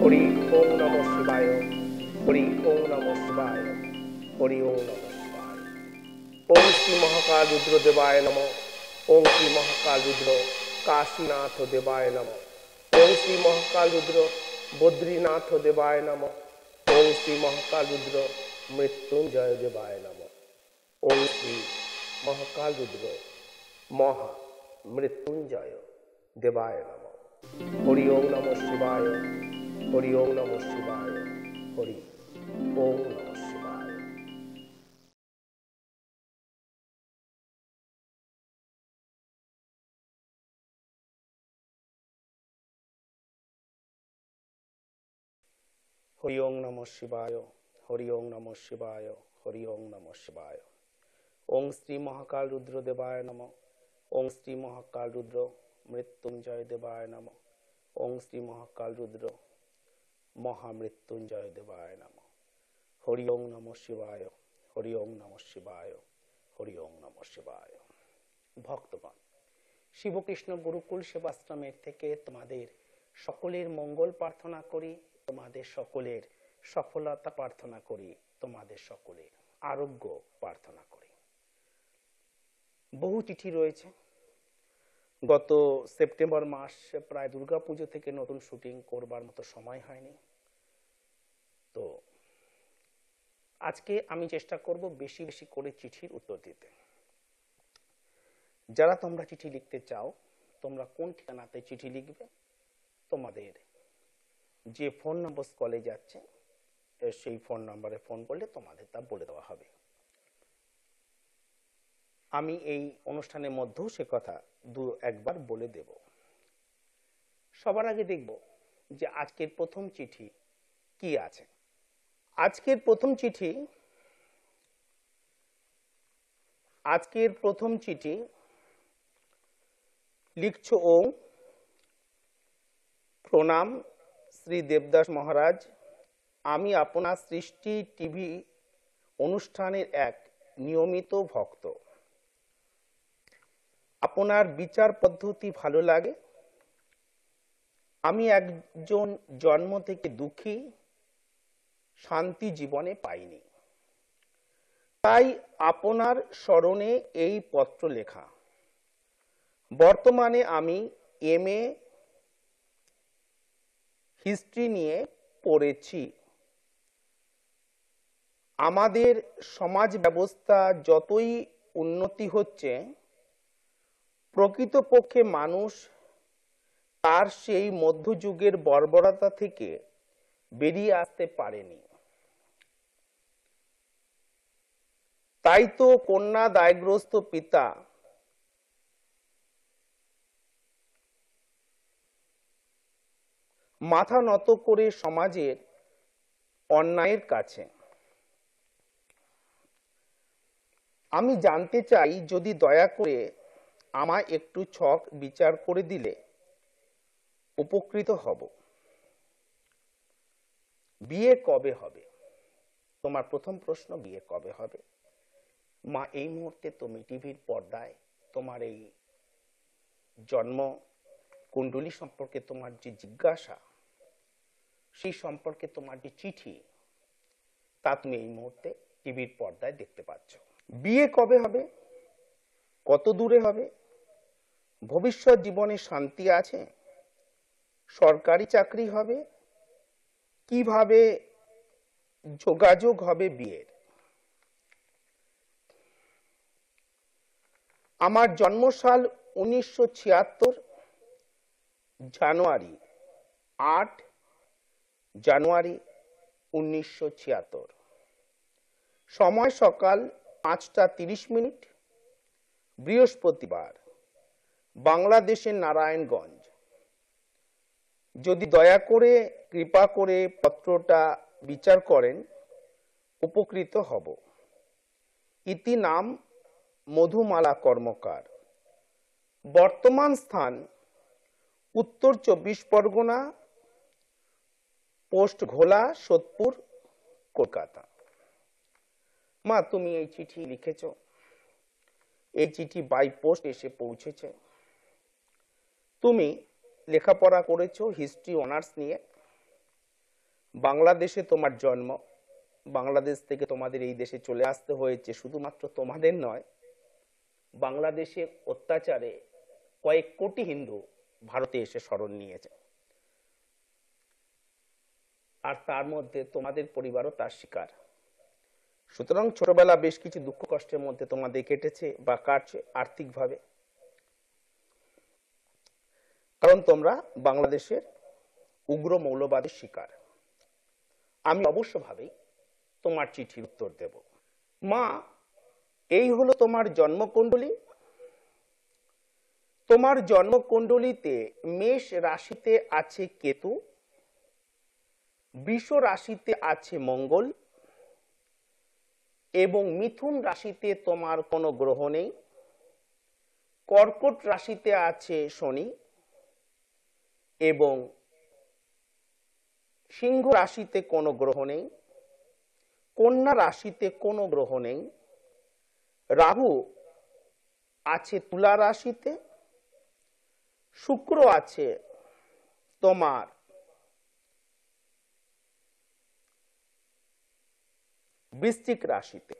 হরি ওম নম শিবায় হরি ওম নম শিবায় হরি ওম নম শিবায় ওম শ্রী মহাকাল রুদ্র দেবায় নম ওম শ্রী মহাকাল রুদ্র কাশীনাথ দেবায় নম ওম শ্রী মহাকাল রুদ্র বদ্রীনাথ দেবায় নম ওম শ্রী মহাকাল রুদ্র মৃত্যুঞ্জয় দেবায় নম ওম শ্রী মহাকাল রুদ্র মহা মৃত্যুঞ্জয় দেবায় নম হরি ওম নম শিবায় হরি ওম নম শিবায় হরি ওম নম হরি ওম নম শিবায় হরি ওম নম শিবায় হরি ওম নম শিবায় ওং শ্রী মহাকাল রুদ্র দেবায় নম ওং শ্রী মহাকাল রুদ্র মৃত্যুঞ্জয় দেবায় নম ওং শ্রী মহাকাল রুদ্র মহামৃত্যুঞ্জয় দেবায় নাম হরি ওং নম শিবায় হরি ওং নম শিবায় হরি ওং নম শিবায় ভক্তগণ শিবকৃষ্ণ গুরুকুল সেবাশ্রমের থেকে তোমাদের সকলের মঙ্গল প্রার্থনা করি তোমাদের সকলের সফলতা প্রার্থনা করি তোমাদের সকলের আরোগ্য প্রার্থনা করি বহু চিঠি রয়েছে গত সেপ্টেম্বর মাস প্রায় দুর্গাপুজো থেকে নতুন শুটিং করবার মতো সময় হয়নি তো আজকে আমি চেষ্টা করব বেশি বেশি করে চিঠির উত্তর দিতে যারা তোমরা চিঠি লিখতে চাও তোমরা কোন ঠিকানাতে চিঠি লিখবে তোমাদের যে ফোন নম্বর কলে যাচ্ছে সেই ফোন নম্বরে ফোন করলে তোমাদের তা বলে দেওয়া হবে আমি এই অনুষ্ঠানের মধ্যেও সে কথা দু একবার বলে দেব সবার আগে দেখব যে আজকের প্রথম চিঠি কি আছে আজকের প্রথম চিঠি আজকের প্রথম চিঠি লিখছ ও প্রণাম শ্রী দেবদাস মহারাজ আমি আপনার সৃষ্টি টিভি অনুষ্ঠানের এক নিয়মিত ভক্ত আপনার বিচার পদ্ধতি ভালো লাগে আমি একজন জন্ম থেকে দুঃখী শান্তি জীবনে পাইনি তাই আপনার স্মরণে এই পত্র লেখা বর্তমানে আমি এম এ হিস্ট্রি নিয়ে পড়েছি আমাদের সমাজ ব্যবস্থা যতই উন্নতি হচ্ছে প্রকৃতপক্ষে মানুষ তার সেই মধ্যযুগের বর্বরতা থেকে বেরিয়ে আসতে পারেনি তাই তো কন্যা দায়গ্রস্ত পিতা মাথা নত করে সমাজের অন্যায়ের কাছে আমি জানতে চাই যদি দয়া করে আমায় একটু ছক বিচার করে দিলে উপকৃত হব বিয়ে কবে হবে তোমার প্রথম প্রশ্ন বিয়ে কবে হবে মা এই মুহূর্তে তুমি টিভির পর্দায় তোমার এই জন্ম কুণ্ডলী সম্পর্কে তোমার যে জিজ্ঞাসা সেই সম্পর্কে তোমার যে চিঠি তা তুমি এই মুহূর্তে টিভির পর্দায় দেখতে পাচ্ছ বিয়ে কবে হবে কত দূরে হবে ভবিষ্যৎ জীবনে শান্তি আছে সরকারি চাকরি হবে কিভাবে যোগাযোগ হবে বিয়ের আমার জন্মসাল উনিশশো ছিয়াত্তর জানুয়ারি আট জানুয়ারি উনিশশো ছিয়াত্তর সময় সকাল পাঁচটা তিরিশ মিনিট বৃহস্পতিবার বাংলাদেশের নারায়ণগঞ্জ যদি দয়া করে কৃপা করে পত্রটা বিচার করেন উপকৃত হব ইতি নাম মধুমালা কর্মকার বর্তমান স্থান উত্তর চব্বিশ পরগনা পোস্ট ঘোলা সোদপুর কলকাতা মা তুমি এই চিঠি লিখেছ এই চিঠি বাই পোস্ট এসে পৌঁছেছে তুমি লেখাপড়া করেছো হিস্ট্রি অনার্স নিয়ে বাংলাদেশে তোমার জন্ম বাংলাদেশ থেকে তোমাদের এই দেশে চলে আসতে হয়েছে শুধুমাত্র তোমাদের নয় বাংলাদেশে অত্যাচারে কয়েক কোটি হিন্দু ভারতে এসে শরণ নিয়েছে আর তার মধ্যে তোমাদের পরিবারও তার শিকার সুতরাং ছোটবেলা বেশ কিছু দুঃখ কষ্টের মধ্যে তোমাদের কেটেছে বা কাটছে আর্থিকভাবে কারণ তোমরা বাংলাদেশের উগ্র মৌলবাদের শিকার আমি অবশ্যভাবেই তোমার চিঠির উত্তর দেব মা এই হলো তোমার জন্মকুণ্ডলী তোমার জন্মকুণ্ডলীতে মেষ রাশিতে আছে কেতু বৃষ রাশিতে আছে মঙ্গল এবং মিথুন রাশিতে তোমার কোনো গ্রহ নেই কর্কট রাশিতে আছে শনি এবং সিংহ রাশিতে কোনো গ্রহ নেই কন্যা রাশিতে কোনো গ্রহ নেই রাহু আছে তুলা রাশিতে শুক্র আছে তোমার বৃশ্চিক রাশিতে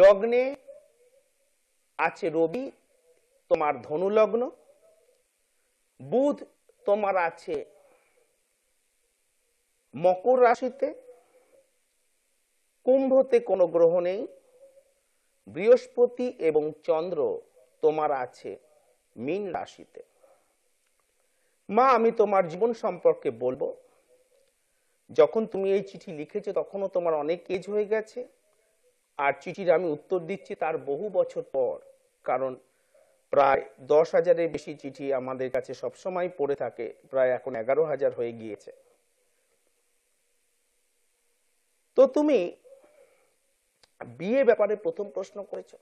লগ্নে আছে রবি তোমার ধনু লগ্ন বুধ তোমার আছে মকর রাশিতে কুম্ভতে কোনো গ্রহ নেই বৃহস্পতি এবং চন্দ্র তোমার আছে মীন রাশিতে মা আমি তোমার জীবন সম্পর্কে বলবো যখন তুমি এই চিঠি লিখেছো তখনও তোমার অনেক এজ হয়ে গেছে আর চিঠির আমি উত্তর দিচ্ছি তার বহু বছর পর কারণ প্রায় দশ হাজারের বেশি চিঠি আমাদের কাছে সবসময় পড়ে থাকে প্রায় এখন এগারো হাজার হয়ে গিয়েছে তো তুমি বিয়ে ব্যাপারে প্রথম প্রশ্ন করেছ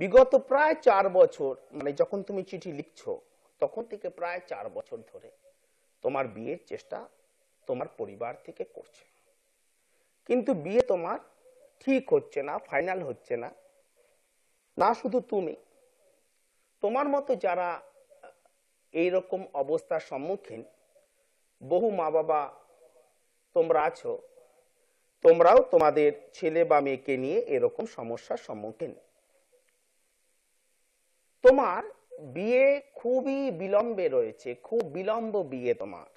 বিগত প্রায় চার বছর মানে যখন তুমি চিঠি লিখছ তখন থেকে প্রায় চার বছর ধরে তোমার বিয়ের চেষ্টা তোমার পরিবার থেকে করছে কিন্তু বিয়ে তোমার ঠিক হচ্ছে না ফাইনাল হচ্ছে না না শুধু তুমি তোমার মতো যারা এই রকম অবস্থার সম্মুখীন বহু মা বাবা তোমরা আছো তোমরাও তোমাদের ছেলে বা মেয়েকে নিয়ে এরকম সমস্যার সম্মুখীন তোমার বিয়ে খুবই বিলম্বে রয়েছে খুব বিলম্ব বিয়ে তোমার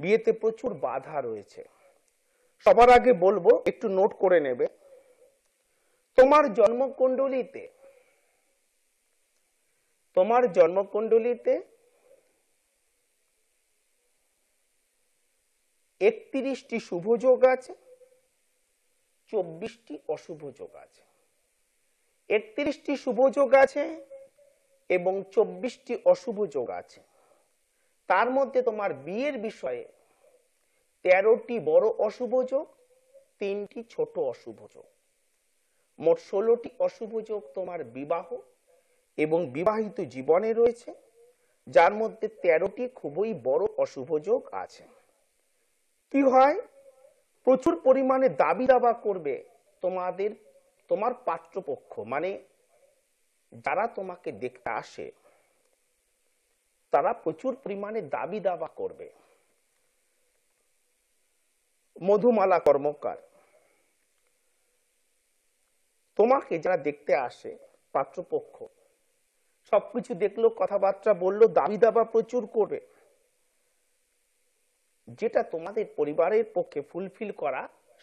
বিয়েতে প্রচুর বাধা রয়েছে সবার আগে বলবো একটু নোট করে নেবে তোমার জন্মকুণ্ডলিতে তোমার জন্মকুণ্ডলিতে একত্রিশটি শুভযোগ আছে চব্বিশটি অশুভ যোগ আছে একত্রিশটি শুভ যোগ আছে এবং চব্বিশটি অশুভ যোগ আছে তার মধ্যে তোমার বিয়ের বিষয়ে তেরোটি বড় অশুভ যোগ তিনটি ছোট অশুভ যোগ মোট ষোলোটি অশুভ যোগ তোমার বিবাহ এবং বিবাহিত জীবনে রয়েছে যার মধ্যে তেরোটি খুবই বড় অশুভ যোগ আছে কি হয় প্রচুর পরিমাণে দাবি দাবা করবে তোমাদের তোমার পাত্রপক্ষ মানে যারা তোমাকে দেখতে আসে তারা প্রচুর পরিমাণে দাবি দাবা করবে মধুমালা কর্মকার তোমাকে যারা দেখতে আসে পাত্রপক্ষ সবকিছু দেখলো কথাবার্তা বললো দাবি দাবা প্রচুর করবে যেটা তোমাদের পরিবারের পক্ষে ফুলফিল করা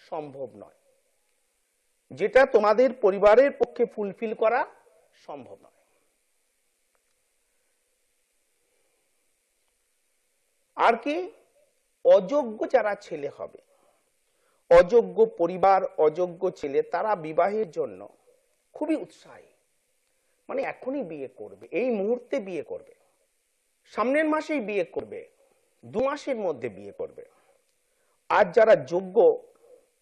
সম্ভব নয় যেটা তোমাদের পরিবারের পক্ষে ফুলফিল করা সম্ভব নয় আর কি অযোগ্য যারা ছেলে হবে অযোগ্য পরিবার অযোগ্য ছেলে তারা বিবাহের জন্য খুবই উৎসাহী মানে এখনই বিয়ে করবে এই মুহূর্তে বিয়ে করবে সামনের মাসেই বিয়ে করবে দু মাসের মধ্যে বিয়ে করবে আর যারা যোগ্য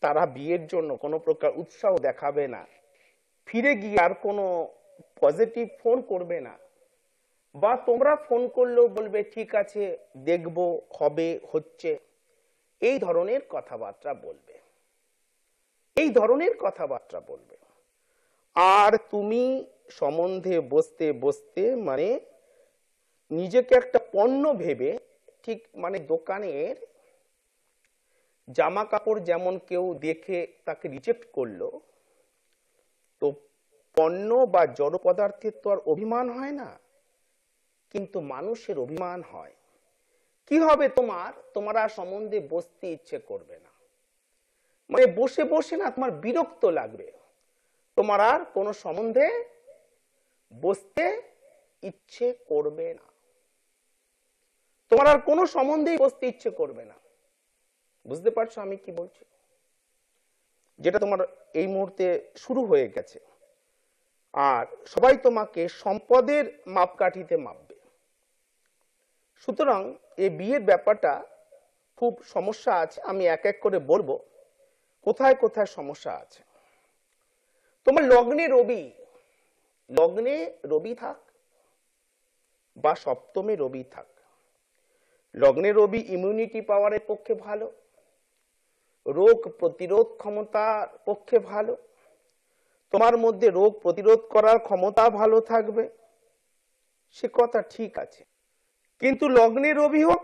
তারা বিয়ের জন্য কোনো প্রকার উৎসাহ দেখাবে না ফিরে গিয়ে আর কোনো পজিটিভ ফোন করবে না বা তোমরা ফোন করলেও বলবে ঠিক আছে দেখব হবে হচ্ছে এই ধরনের কথাবার্তা বলবে এই ধরনের কথাবার্তা বলবে আর তুমি সম্বন্ধে বসতে বসতে মানে নিজেকে একটা পণ্য ভেবে ঠিক মানে দোকানের জামা কাপড় যেমন কেউ দেখে তাকে রিজেক্ট করলো তো পণ্য বা জড় পদার্থের তো আর অভিমান হয় না কিন্তু মানুষের অভিমান হয় কি হবে তোমার তোমার আর সম্বন্ধে বসতে ইচ্ছে করবে না মানে বসে বসে না তোমার বিরক্ত লাগবে তোমার আর কোনো সম্বন্ধে বসতে ইচ্ছে করবে না তোমার আর কোনো সম্বন্ধেই বসতে ইচ্ছে করবে না বুঝতে পারছো আমি কি বলছি যেটা তোমার এই মুহূর্তে শুরু হয়ে গেছে আর সবাই তোমাকে সম্পদের মাপকাঠিতে মাপবে সুতরাং এই বিয়ের ব্যাপারটা খুব সমস্যা আছে আমি এক এক করে বলবো কোথায় কোথায় সমস্যা আছে তোমার লগ্নে রবি লগ্নে রবি থাক বা সপ্তমে রবি থাক লগ্নে রবি ইমিউনিটি পাওয়ারের পক্ষে ভালো রোগ প্রতিরোধ ক্ষমতার পক্ষে ভালো তোমার মধ্যে রোগ প্রতিরোধ করার ক্ষমতা ভালো থাকবে সে কথা ঠিক আছে কিন্তু লগ্নে রবি হোক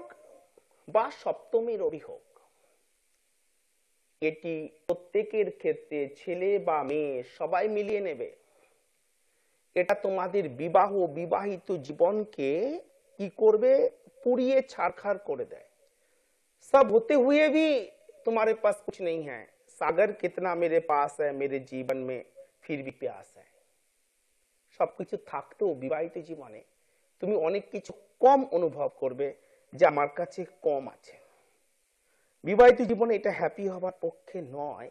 বা সপ্তমী রবি হোক এটি প্রত্যেকের ক্ষেত্রে ছেলে বা মেয়ে সবাই মিলিয়ে নেবে এটা তোমাদের বিবাহ বিবাহিত জীবনকে কি করবে পুরিয়ে ছারখার করে দেয় সব হতে हुए भी तुम्हारे पास कुछ नहीं है सागर कितना मेरे पास है मेरे जीवन में फिर भी प्यास है सब कुछ था तो विवाहित जीवनে তুমি অনেক কিছু কম অনুভব করবে যা আমার কাছে কম আছে বিবাহিত জীবন এটা হ্যাপি হওয়ার পক্ষে নয়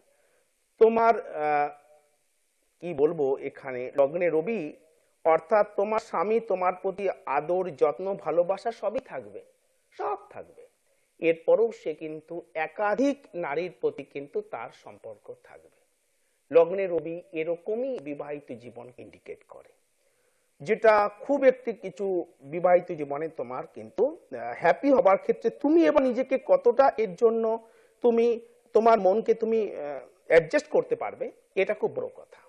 তোমার কি বলবো এখানে লগ্নে রবি অর্থাৎ তোমার স্বামী তোমার প্রতি আদর যত্ন ভালোবাসা সবই থাকবে সব থাকবে এরপরও সে কিন্তু একাধিক নারীর প্রতি কিন্তু তার সম্পর্ক থাকবে লগ্নে রবি এরকমই বিবাহিত জীবন ইন্ডিকেট করে যেটা খুব একটি কিছু বিবাহিত জীবনে তোমার কিন্তু হ্যাপি হবার ক্ষেত্রে তুমি এবার নিজেকে কতটা এর জন্য তুমি তোমার মনকে তুমি অ্যাডজাস্ট করতে পারবে এটা খুব বড় কথা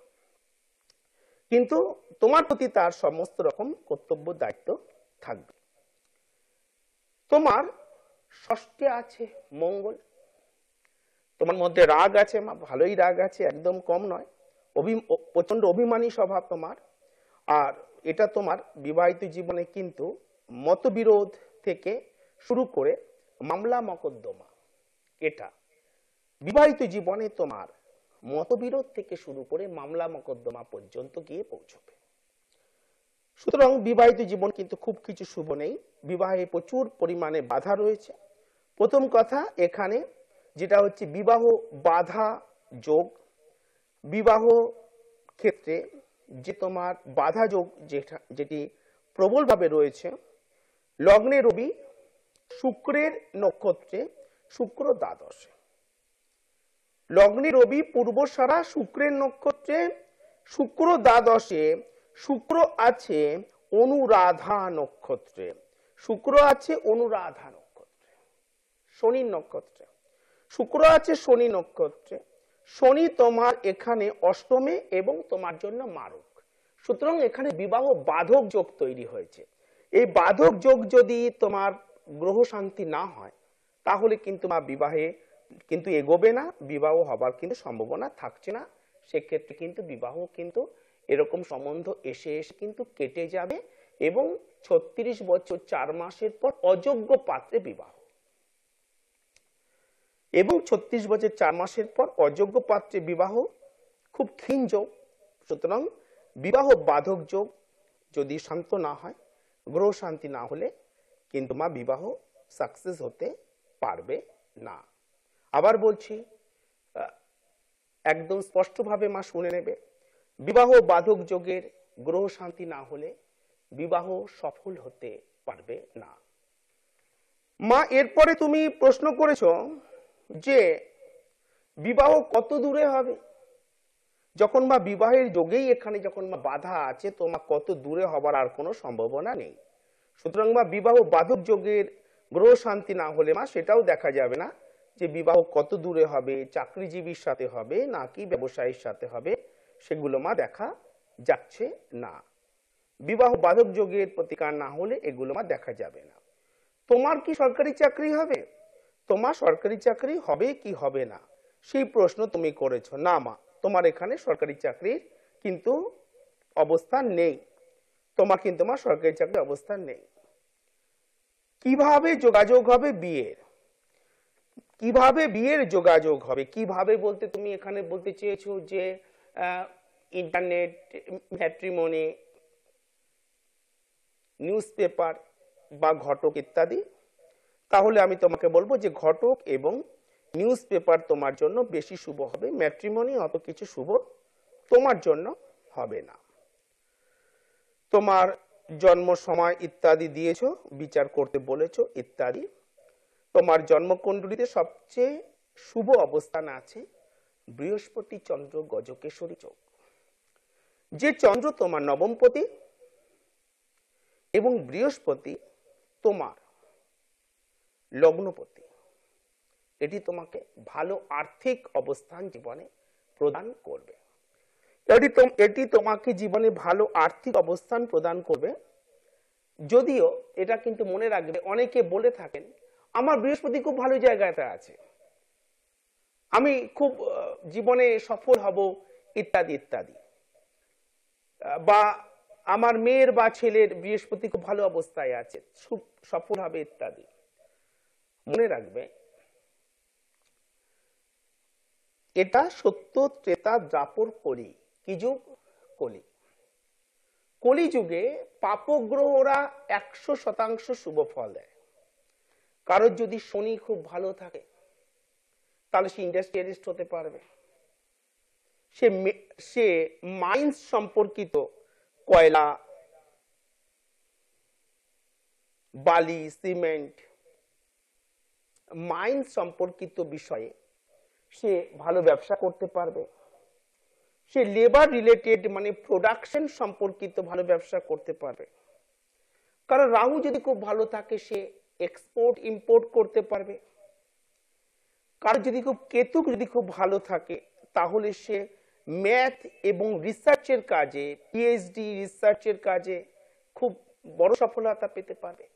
কিন্তু তোমার প্রতি তার সমস্ত রকম কর্তব্য দায়িত্ব থাকবে তোমার ষষ্ঠে আছে মঙ্গল তোমার মধ্যে রাগ আছে ভালোই রাগ আছে একদম কম নয় প্রচন্ড অভিমানী স্বভাব তোমার আর এটা তোমার বিবাহিত জীবনে কিন্তু মতবিরোধ থেকে শুরু করে মামলা মকদ্দমা এটা বিবাহিত জীবনে তোমার মতবিরোধ থেকে শুরু করে মামলা মকদ্দমা পর্যন্ত গিয়ে পৌঁছবে সুতরাং বিবাহিত জীবন কিন্তু খুব কিছু শুভ নেই বিবাহে প্রচুর পরিমাণে বাধা রয়েছে প্রথম কথা এখানে যেটা হচ্ছে বিবাহ বাধা যোগ বিবাহ ক্ষেত্রে যে তোমার বাধা যোগ যেটা যেটি প্রবলভাবে রয়েছে লগ্নে রবি শুক্রের নক্ষত্রে শুক্র দ্বাদশে লগ্নে রবি পূর্বসারা শুক্রের নক্ষত্রে শুক্র দ্বাদশে শুক্র আছে অনুরাধা নক্ষত্রে শুক্র আছে অনুরাধা নক্ষত্রে শনি নক্ষত্রে শুক্র আছে শনি নক্ষত্রে শনি তোমার এখানে অষ্টমে এবং তোমার জন্য মারক সুতরাং এখানে বিবাহ বাধক যোগ তৈরি হয়েছে এই বাধক যোগ যদি তোমার গ্রহ শান্তি না হয় তাহলে কিন্তু মা বিবাহে কিন্তু এগোবে না বিবাহ হবার কিন্তু সম্ভাবনা থাকছে না সেক্ষেত্রে কিন্তু বিবাহ কিন্তু এরকম সম্বন্ধ এসে এসে কিন্তু কেটে যাবে এবং ছত্রিশ বছর চার মাসের পর অযোগ্য পাত্রে বিবাহ এবং ছত্রিশ বছর চার মাসের পর অযোগ্য পাত্রে বিবাহ খুব ক্ষীণ যোগ সুতরাং বিবাহ বাধক যোগ যদি শান্ত না হয় গ্রহ শান্তি না হলে কিন্তু মা বিবাহ সাকসেস হতে পারবে না আবার বলছি একদম স্পষ্টভাবে মা শুনে নেবে বিবাহ বাধক যোগের গ্রহ শান্তি না হলে বিবাহ সফল হতে পারবে না মা এরপরে তুমি প্রশ্ন করেছ যে বিবাহ কত দূরে হবে যখন মা বিবাহের যোগেই এখানে যখন মা বাধা আছে তো মা কত দূরে হবার আর কোনো সম্ভাবনা নেই সুতরাং মা বিবাহ বাধক যোগের গ্রহ শান্তি না হলে মা সেটাও দেখা যাবে না যে বিবাহ কত দূরে হবে চাকরিজীবীর সাথে হবে নাকি ব্যবসায়ীর সাথে হবে সেগুলো মা দেখা যাচ্ছে না বিবাহ বাধক যোগের প্রতিকার না হলে এগুলো মা দেখা যাবে না তোমার কি সরকারি চাকরি হবে তোমার সরকারি চাকরি হবে কি হবে না সেই প্রশ্ন তুমি করেছ না মা তোমার এখানে সরকারি চাকরির কিন্তু অবস্থান নেই তোমার কিন্তু মা সরকারি চাকরির অবস্থান নেই কিভাবে যোগাযোগ হবে বিয়ের কিভাবে বিয়ের যোগাযোগ হবে কিভাবে বলতে তুমি এখানে বলতে চেয়েছো যে ইন্টারনেট ম্যাট্রিমনি নিউজ পেপার বা ঘটক ইত্যাদি তাহলে আমি তোমাকে বলবো যে ঘটক এবং নিউজ পেপার তোমার জন্য বেশি শুভ হবে ম্যাট্রিমনি অত কিছু শুভ তোমার জন্য হবে না তোমার জন্ম সময় ইত্যাদি দিয়েছ বিচার করতে বলেছ ইত্যাদি তোমার জন্মকুণ্ডলীতে সবচেয়ে শুভ অবস্থান আছে বৃহস্পতি চন্দ্র গজকেশরী চোখ যে চন্দ্র তোমার নবমপতি এবং বৃহস্পতি তোমার লগ্নপতি এটি তোমাকে ভালো আর্থিক অবস্থান জীবনে প্রদান করবে এটি এটি তোমাকে জীবনে ভালো আর্থিক অবস্থান প্রদান করবে যদিও এটা কিন্তু মনে রাখবে অনেকে বলে থাকেন আমার বৃহস্পতি খুব ভালো জায়গাতে আছে আমি খুব জীবনে সফল হব ইত্যাদি ইত্যাদি বা আমার মেয়ের বা ছেলের বৃহস্পতি খুব ভালো অবস্থায় আছে সফল হবে ইত্যাদি মনে রাখবে এটা সত্য ত্রেতা দ্রাপর কলি কি যুগ কলি কলিযুগে পাপগ্রহরা একশো শতাংশ শুভ ফল দেয় কারোর যদি শনি খুব ভালো থাকে তাহলে সে ইন্ডাস্ট্রিয়ালিস্ট হতে পারবে সে সে মাইন্স সম্পর্কিত কয়লা বালি সিমেন্ট মাইন সম্পর্কিত বিষয়ে সে ভালো ব্যবসা করতে পারবে সে লেবার রিলেটেড মানে প্রোডাকশন সম্পর্কিত ভালো ব্যবসা করতে পারবে কারণ রাহু যদি খুব ভালো থাকে সে এক্সপোর্ট ইম্পোর্ট করতে পারবে কারো যদি খুব কেতুক যদি খুব ভালো থাকে তাহলে সে ম্যাথ এবং রিসার্চের কাজে পিএইচডি রিসার্চের কাজে খুব বড় সফলতা পেতে পারবে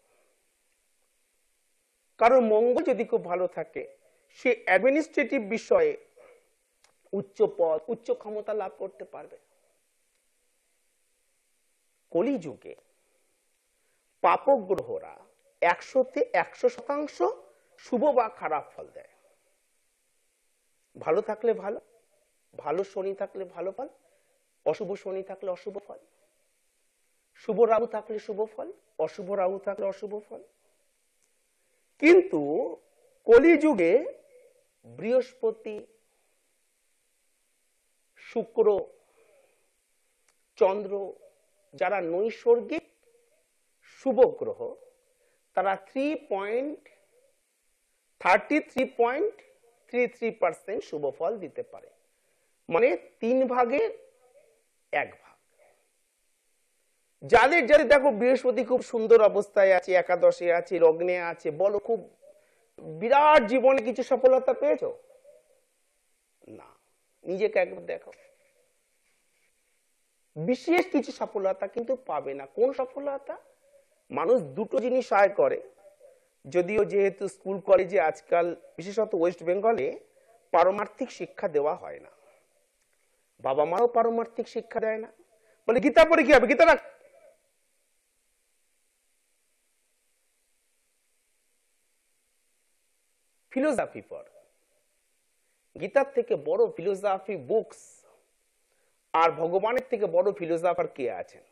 কারণ মঙ্গল যদি খুব ভালো থাকে সে অ্যাডমিনিস্ট্রেটিভ বিষয়ে উচ্চ পদ উচ্চ ক্ষমতা লাভ করতে পারবে কলিযুগে পাপগ্রহরা একশোতে একশো শতাংশ শুভ বা খারাপ ফল দেয় ভালো থাকলে ভালো ভালো শনি থাকলে ভালো ফল অশুভ শনি থাকলে অশুভ ফল শুভ রাহু থাকলে শুভ ফল অশুভ রাহু থাকলে অশুভ ফল কিন্তু কলিযুগে বৃহস্পতি শুক্র চন্দ্র যারা নৈসর্গিক শুভ গ্রহ তারা three point thirty three point three three percent শুভফল দিতে পারে মানে তিন এক ভাগ যাদের যাদের দেখো বৃহস্পতি খুব সুন্দর অবস্থায় আছে একাদশে আছে লগ্নে আছে বলো খুব বিরাট জীবনে কিছু সফলতা পেয়েছ না নিজেকে একবার দেখো বিশেষ কিছু সফলতা কিন্তু পাবে না কোন সফলতা মানুষ দুটো জিনিস আয় করে যদিও যেহেতু স্কুল কলেজে আজকাল বিশেষত ওয়েস্ট বেঙ্গলে পারমার্থিক শিক্ষা দেওয়া হয় না বাবা মাও পারমার্থিক শিক্ষা দেয় না বলে গীতা পড়ে কি হবে গীতা রাখ ফিলোজাফি পর গীতার থেকে বড় ফিলোজাফি বুকস আর ভগবানের থেকে বড় ফিলোজাফার কে আছেন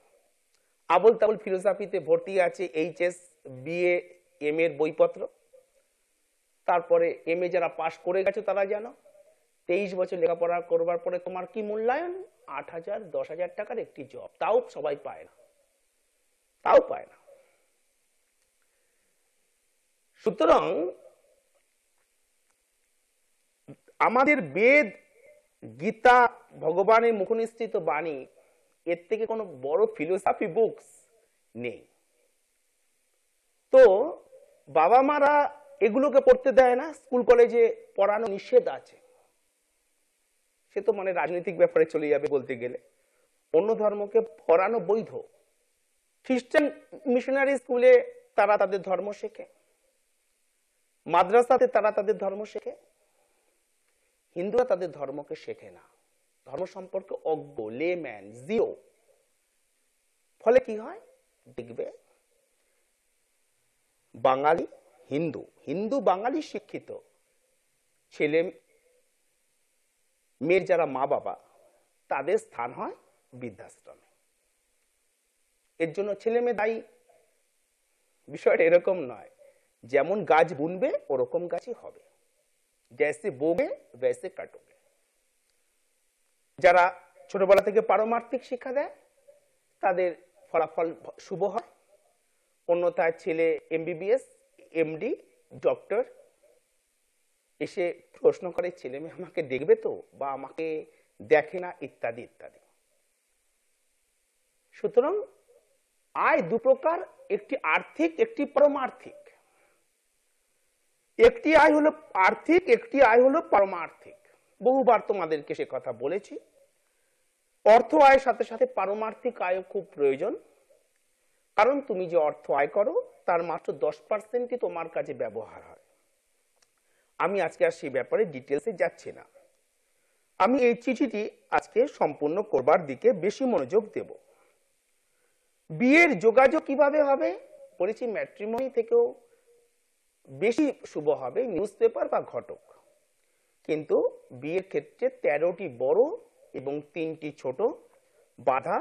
আবল তাবল ফিলোসফিতে ভর্তি আছে এইচএস বিএ এম এর বইপত্র তারপরে এম এ যারা পাশ করে গেছে তারা জানো তেইশ বছর লেখাপড়া করবার পরে তোমার কি মূল্যায়ন আট হাজার দশ হাজার টাকার একটি জব তাও সবাই পায় না তাও পায় না সুতরাং আমাদের বেদ গীতা ভগবানের মুখনিস্থিত বাণী এর থেকে কোনো বড় ফিলোসফি বুকস নেই তো বাবা মারা এগুলোকে পড়তে দেয় না স্কুল কলেজে পড়ানো নিষেধ আছে সে তো মানে রাজনৈতিক ব্যাপারে চলে যাবে বলতে গেলে অন্য ধর্মকে পড়ানো বৈধ খ্রিস্টান মিশনারি স্কুলে তারা তাদের ধর্ম শেখে মাদ্রাসাতে তারা তাদের ধর্ম শেখে হিন্দুরা তাদের ধর্মকে শেখে না ধর্ম সম্পর্কে অজ্ঞ লেম্যান জিও ফলে কি হয় দেখবে বাঙালি হিন্দু হিন্দু বাঙালি শিক্ষিত ছেলে মেয়ের যারা মা বাবা তাদের স্থান হয় বৃদ্ধাশ্রমে এর জন্য ছেলে মেয়ে দায়ী বিষয়টা এরকম নয় যেমন গাছ বুনবে ওরকম গাছই হবে জেসে বোগে ওয়েসে কাটবে যারা ছোটবেলা থেকে পারমার্থিক শিক্ষা দেয় তাদের ফলাফল শুভ হয় অন্যথায় ছেলে এমবিবিএস এমডি ডক্টর এসে প্রশ্ন করে ছেলে মেয়ে আমাকে দেখবে তো বা আমাকে দেখে না ইত্যাদি ইত্যাদি সুতরাং আয় দু প্রকার একটি আর্থিক একটি পারমার্থিক একটি আয় হলো আর্থিক একটি আয় হলো পারমার্থিক বহুবার তোমাদেরকে সে কথা বলেছি অর্থ আয়ের সাথে সাথে পারমার্থিক আয়ও খুব প্রয়োজন কারণ তুমি যে অর্থ আয় করো তার মাত্র দশ পার্সেন্টই তোমার কাছে ব্যবহার হয় আমি আজকে আর সেই ব্যাপারে ডিটেলসে যাচ্ছি না আমি এই চিঠিটি আজকে সম্পূর্ণ করবার দিকে বেশি মনোযোগ দেব বিয়ের যোগাযোগ কিভাবে হবে বলেছি ম্যাট্রিমনি থেকেও বেশি শুভ হবে নিউজ পেপার বা ঘটক কিন্তু বিয়ের ক্ষেত্রে তেরোটি বড় এবং তিনটি ছোট বাধা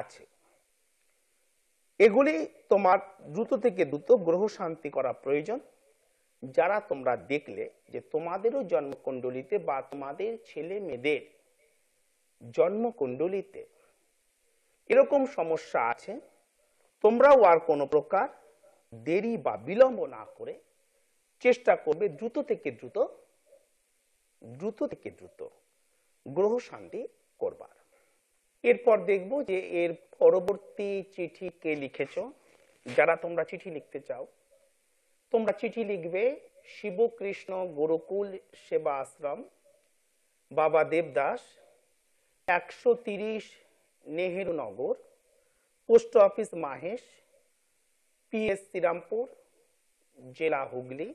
আছে এগুলি তোমার দ্রুত থেকে দ্রুত গ্রহ শান্তি করা প্রয়োজন যারা তোমরা দেখলে যে তোমাদেরও জন্মকুণ্ডলিতে বা তোমাদের ছেলে মেয়েদের জন্মকুণ্ডলিতে এরকম সমস্যা আছে তোমরাও আর কোনো প্রকার দেরি বা বিলম্ব না করে চেষ্টা করবে দ্রুত থেকে দ্রুত দ্রুত থেকে দ্রুত গ্রহ শান্তি করবার এরপর দেখব যে এর পরবর্তী চিঠি কে লিখেছ যারা তোমরা চিঠি লিখতে চাও তোমরা চিঠি লিখবে শিবকৃষ্ণ গুরুকুল সেবা আশ্রম বাবা দেবদাস একশো তিরিশ Nehru Nagar post office Mahesh PS Serampore জেলা হুগলি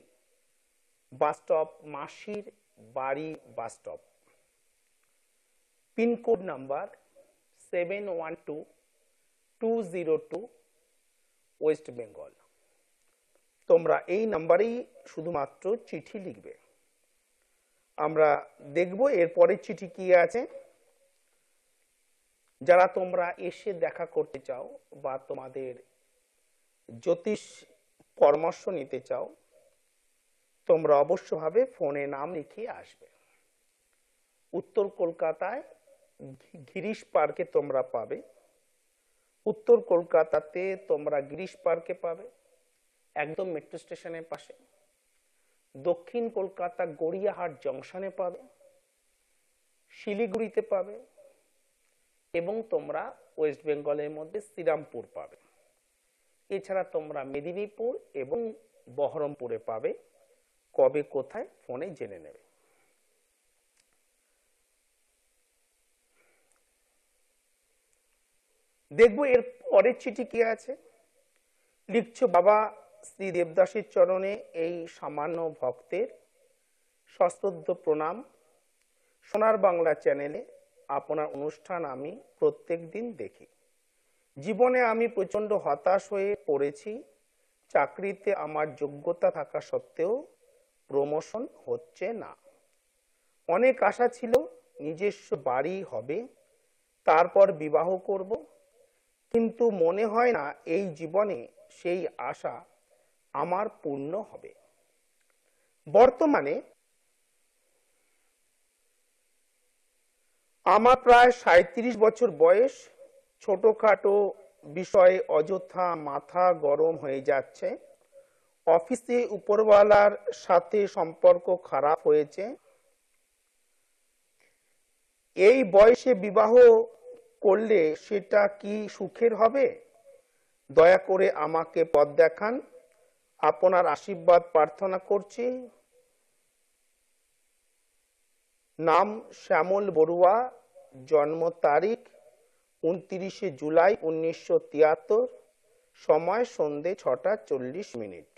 বাস স্টপ মাসির বাড়ি bus stop pincode number seven one two two zero two West Bengal তোমরা এই নাম্বারেই শুধুমাত্র চিঠি লিখবে আমরা দেখব এরপরের চিঠি কি আছে যারা তোমরা এসে দেখা করতে চাও বা তোমাদের জ্যোতিষ পরামর্শ নিতে চাও তোমরা অবশ্যভাবে ফোনে নাম লিখিয়ে আসবে উত্তর কলকাতায় গিরিশ পার্কে তোমরা পাবে উত্তর কলকাতাতে তোমরা গিরিশ পার্কে পাবে একদম মেট্রো স্টেশনের পাশে দক্ষিণ কলকাতা গড়িয়াহাট জংশনে পাবে শিলিগুড়িতে পাবে এবং তোমরা ওয়েস্ট বেঙ্গলের মধ্যে শ্রীরামপুর পাবে এছাড়া তোমরা মেদিনীপুর এবং বহরমপুরে পাবে কবে কোথায় ফোনে জেনে নেবে দেখবো এর পরের চিঠি কি আছে লিখছ বাবা শ্রী দেবদাসের চরণে এই সামান্য ভক্তের সশ্রদ্ধ প্রণাম সোনার বাংলা চ্যানেলে আপনার অনুষ্ঠান আমি প্রত্যেক দিন দেখি জীবনে আমি প্রচণ্ড হতাশ হয়ে পড়েছি চাকরিতে আমার যোগ্যতা থাকা সত্ত্বেও প্রমোশন হচ্ছে না অনেক আশা ছিল নিজস্ব বাড়ি হবে তারপর বিবাহ করব কিন্তু মনে হয় না এই জীবনে সেই আশা আমার পূর্ণ হবে বর্তমানে আমার প্রায় সাঁত্রিশ বছর বয়স ছোটখাটো বিষয়ে অযথা মাথা গরম হয়ে যাচ্ছে অফিসে উপরওয়ালার সাথে সম্পর্ক খারাপ হয়েছে এই বয়সে বিবাহ করলে সেটা কি সুখের হবে দয়া করে আমাকে পথ দেখান আপনার আশীর্বাদ প্রার্থনা করছি নাম শ্যামল বড়ুয়া জন্ম তারিখ উনত্রিশে জুলাই উনিশশো সময় সন্ধে ছটা চল্লিশ মিনিট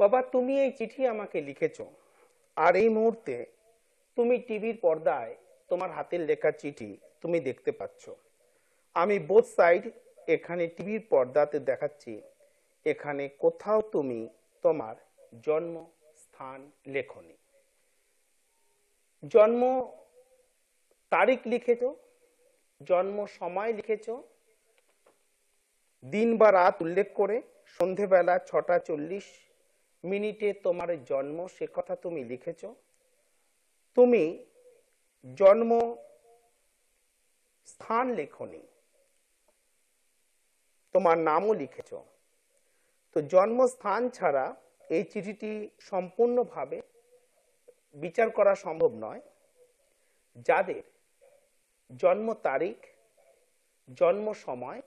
বাবা তুমি এই চিঠি আমাকে লিখেছ আর এই মুহূর্তে তুমি টিভির পর্দায় তোমার হাতের লেখা চিঠি তুমি দেখতে পাচ্ছ আমি বোধ সাইড এখানে টিভির পর্দাতে দেখাচ্ছি এখানে কোথাও তুমি তোমার জন্ম স্থান লেখনি জন্ম তারিখ লিখেছ জন্ম সময় লিখেছ দিন বা রাত উল্লেখ করে সন্ধেবেলা ছটা চল্লিশ মিনিটে তোমার জন্ম সে কথা তুমি লিখেছ তুমি জন্ম স্থান লেখনি তোমার নামও লিখেছ তো জন্মস্থান ছাড়া এই চিঠিটি সম্পূর্ণভাবে বিচার করা সম্ভব নয় যাদের জন্ম তারিখ জন্ম সময়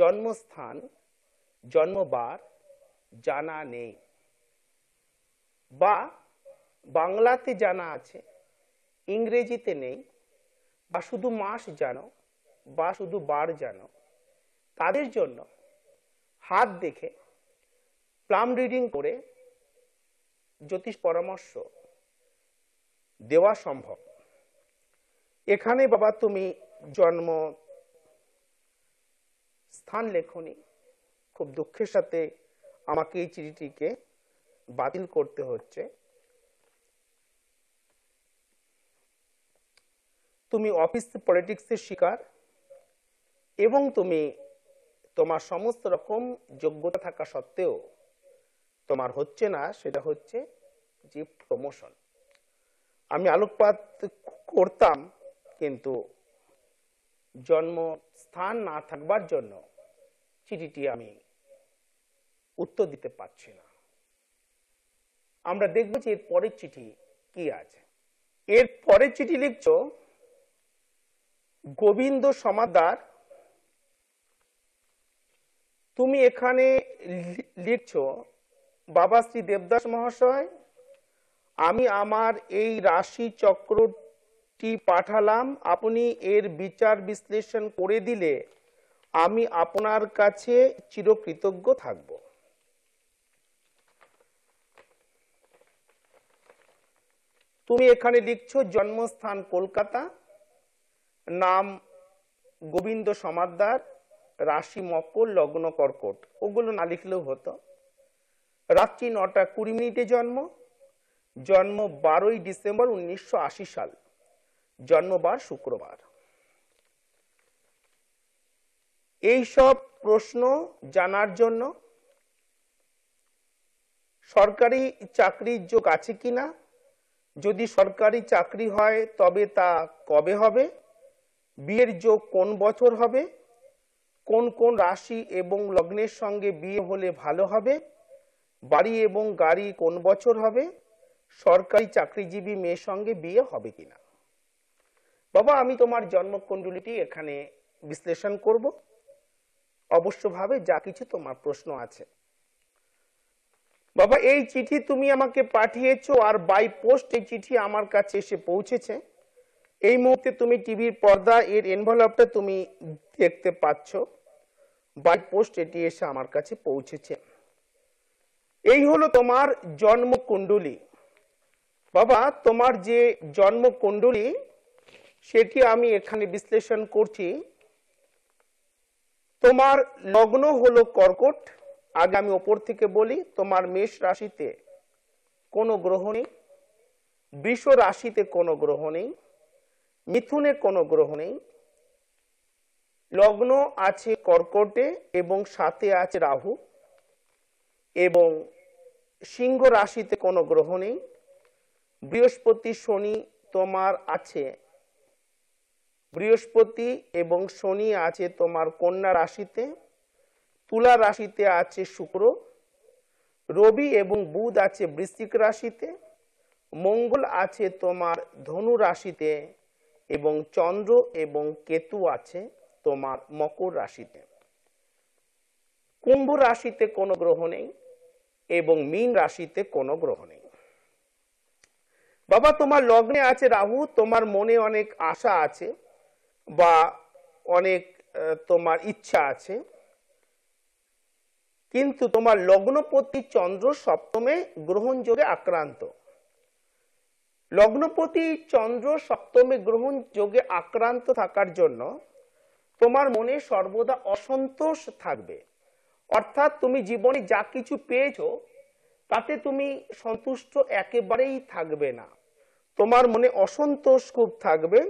জন্মস্থান জন্মবার জানা নেই বা বাংলাতে জানা আছে ইংরেজিতে নেই বা শুধু মাস জানো বা শুধু বার জানো তাদের জন্য হাত দেখে প্লাম রিডিং করে জ্যোতিষ পরামর্শ দেওয়া সম্ভব এখানে বাবা তুমি জন্ম স্থান লেখনি খুব দুঃখের সাথে আমাকে এই চিঠিটিকে বাতিল করতে হচ্ছে তুমি অফিস পলিটিক্সের শিকার এবং তুমি তোমার সমস্ত রকম যোগ্যতা থাকা সত্ত্বেও তোমার হচ্ছে না সেটা হচ্ছে যে প্রমোশন আমি আলোকপাত করতাম কিন্তু জন্মস্থান না থাকবার জন্য চিঠিটি আমি উত্তর দিতে পারছি না আমরা দেখব যে এর পরের চিঠি কি আছে এর পরের চিঠি লিখছ গোবিন্দ সমাদার তুমি এখানে লিখছ বাবা শ্রী দেবদাস মহাশয় আমি আমার এই রাশি চক্রটি পাঠালাম আপনি এর বিচার বিশ্লেষণ করে দিলে আমি আপনার কাছে চিরকৃতজ্ঞ থাকবো তুমি এখানে লিখছো জন্মস্থান কলকাতা নাম গোবিন্দ সমাদ্দার রাশি মকর লগ্ন কর্কট ওগুলো না লিখলেও হতো রাত্রি নটা কুড়ি মিনিটে জন্ম জন্ম বারোই ডিসেম্বর উনিশশো সাল জন্মবার শুক্রবার এইসব প্রশ্ন জানার জন্য সরকারি চাকরির যোগ আছে কিনা যদি সরকারি চাকরি হয় তবে তা কবে হবে বিয়ের যোগ কোন বছর হবে কোন কোন রাশি এবং লগ্নের সঙ্গে বিয়ে হলে ভালো হবে বাড়ি এবং গাড়ি কোন বছর হবে সরকারি চাকরিজীবী মেয়ের সঙ্গে বিয়ে হবে কিনা বাবা আমি তোমার জন্মকুণ্ডলিটি এখানে বিশ্লেষণ করব অবশ্যভাবে যা কিছু তোমার প্রশ্ন আছে বাবা এই চিঠি তুমি আমাকে পাঠিয়েছ আর বাই পোস্ট এই চিঠি আমার কাছে এসে পৌঁছেছে এই মুহূর্তে তুমি টিভির পর্দা এর এনভেলপটা তুমি দেখতে পাচ্ছ বাই পোস্ট এটি এসে আমার কাছে পৌঁছেছে এই হলো তোমার জন্মকুণ্ডলী বাবা তোমার যে জন্মকুণ্ডলী সেটি আমি এখানে বিশ্লেষণ করছি তোমার লগ্ন হলো কর্কট আগে আমি ওপর থেকে বলি তোমার মেষ রাশিতে কোনো গ্রহ নেই বৃষ রাশিতে কোনো গ্রহ নেই মিথুনে কোনো গ্রহ নেই লগ্ন আছে কর্কটে এবং সাথে আছে রাহু এবং সিংহ রাশিতে কোনো গ্রহ নেই বৃহস্পতি শনি তোমার আছে বৃহস্পতি এবং শনি আছে তোমার কন্যা রাশিতে তুলা রাশিতে আছে শুক্র রবি এবং বুধ আছে বৃশ্চিক রাশিতে মঙ্গল আছে তোমার ধনু রাশিতে এবং চন্দ্র এবং কেতু আছে তোমার মকর রাশিতে কুম্ভ রাশিতে কোনো গ্রহ নেই এবং মীন রাশিতে কোনো গ্রহ নেই বাবা তোমার লগ্নে আছে রাহু তোমার মনে অনেক আশা আছে বা অনেক তোমার ইচ্ছা আছে কিন্তু তোমার লগ্নপতি চন্দ্র সপ্তমে গ্রহণযোগে আক্রান্ত লগ্নপতি চন্দ্র সপ্তমে গ্রহণ যোগে আক্রান্ত থাকার জন্য তোমার মনে সর্বদা অসন্তোষ থাকবে অর্থাৎ তুমি জীবনে যা কিছু পেয়েছ তাতে তুমি সন্তুষ্ট একেবারেই থাকবে না তোমার মনে অসন্তোষ খুব থাকবে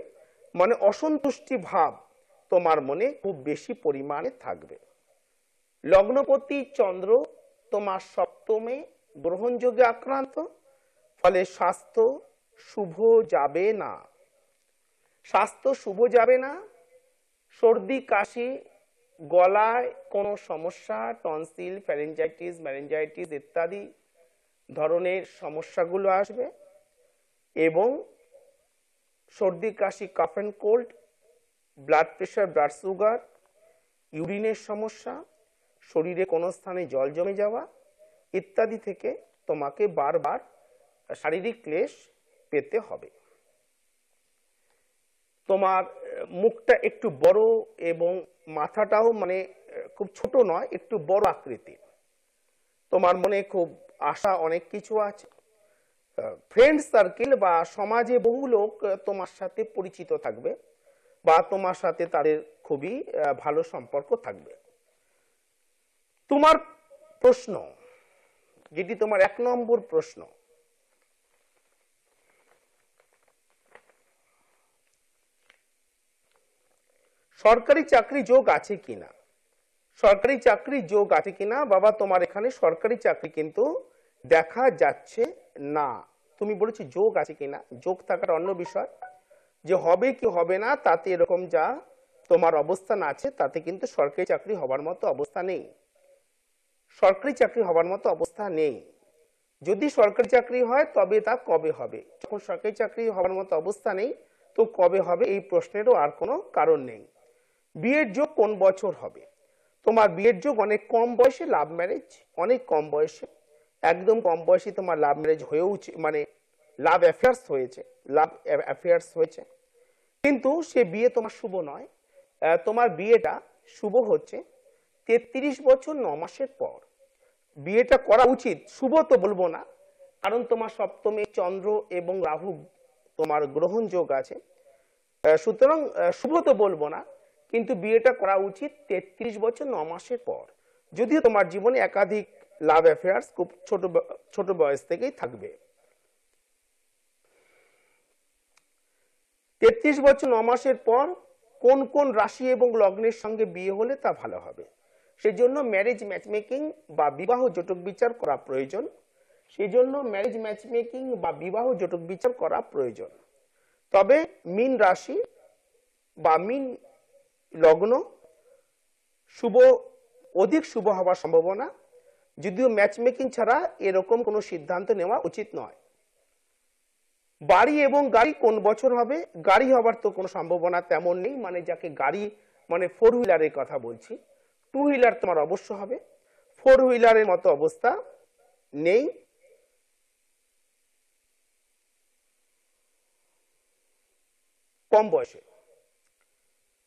মানে অসন্তুষ্টি ভাব তোমার মনে খুব বেশি পরিমাণে থাকবে লগ্নপতি চন্দ্র তোমার সপ্তমে গ্রহণযোগে আক্রান্ত ফলে স্বাস্থ্য শুভ যাবে না স্বাস্থ্য শুভ যাবে না সর্দি কাশি গলায় কোনো সমস্যা টনসিল ফ্যারেঞ্জাইটিস ম্যারেঞ্জাইটিস ইত্যাদি ধরনের সমস্যাগুলো আসবে এবং সর্দি কাশি cough and cold blood pressure blood sugar ইউরিনের সমস্যা শরীরে কোনো স্থানে জল জমে যাওয়া ইত্যাদি থেকে তোমাকে বারবার শারীরিক ক্লেশ পেতে হবে তোমার মুখটা একটু বড় এবং মাথাটাও মানে খুব ছোট নয় একটু বড় আকৃতির তোমার মনে খুব আশা অনেক কিছু আছে ফ্রেন্ড সার্কেল বা সমাজে বহু লোক তোমার সাথে পরিচিত থাকবে বা তোমার সাথে তাদের খুবই ভালো সম্পর্ক থাকবে তোমার প্রশ্ন যেটি তোমার এক নম্বর প্রশ্ন সরকারি চাকরি যোগ আছে কিনা সরকারি চাকরি যোগ আছে কিনা বাবা তোমার এখানে সরকারি চাকরি কিন্তু দেখা যাচ্ছে না তুমি বলেছি যোগ আছে কিনা যোগ থাকার অন্য বিষয় যে হবে কি হবে না তাতে এরকম যা তোমার অবস্থান আছে তাতে কিন্তু সরকারি চাকরি হবার মতো অবস্থা নেই সরকারি চাকরি হবার মতো অবস্থা নেই যদি সরকারি চাকরি হয় তবে তা কবে হবে যখন সরকারি চাকরি হবার মতো অবস্থা নেই তো কবে হবে এই প্রশ্নেরও আর কোনো কারণ নেই বিয়ের যোগ কোন বছর হবে তোমার বিয়ের যোগ অনেক কম বয়সে লাভ ম্যারেজ অনেক কম বয়সে একদম কম বয়সে তোমার লাভ ম্যারেজ হয়েও মানে লাভ অ্যাফেয়ার্স হয়েছে লাভ অ্যাফেয়ার্স হয়েছে কিন্তু সে বিয়ে তোমার শুভ নয় তোমার বিয়েটা শুভ হচ্ছে তেত্রিশ বছর ন মাসের পর বিয়েটা করা উচিত শুভ তো বলবো না কারণ তোমার সপ্তমে চন্দ্র এবং রাহু তোমার গ্রহণ যোগ আছে সুতরাং শুভ তো বলবো না কিন্তু বিয়েটা করা উচিত তেত্রিশ বছর ন মাসের পর যদিও তোমার জীবনে একাধিক লাভ অ্যাফেয়ার্স খুব ছোট ছোট বয়স থেকেই থাকবে তেত্রিশ বছর ন মাসের পর কোন কোন রাশি এবং লগ্নের সঙ্গে বিয়ে হলে তা ভালো হবে সেজন্য ম্যারেজ ম্যাচমেকিং বা বিবাহ জটক বিচার করা প্রয়োজন সেজন্য ম্যারেজ ম্যাচমেকিং বা বিবাহ জটক বিচার করা প্রয়োজন তবে মিন রাশি বা মিন লগ্ন শুভ অধিক শুভ হওয়ার সম্ভাবনা যদিও ম্যাচমেকিং ছাড়া এরকম কোনো সিদ্ধান্ত নেওয়া উচিত নয় বাড়ি এবং গাড়ি কোন বছর হবে গাড়ি হবার তো কোনো সম্ভাবনা তেমন নেই মানে যাকে গাড়ি মানে ফোর হুইলারের কথা বলছি টু হুইলার তোমার অবশ্য হবে ফোর হুইলারের মতো অবস্থা নেই কম বয়সে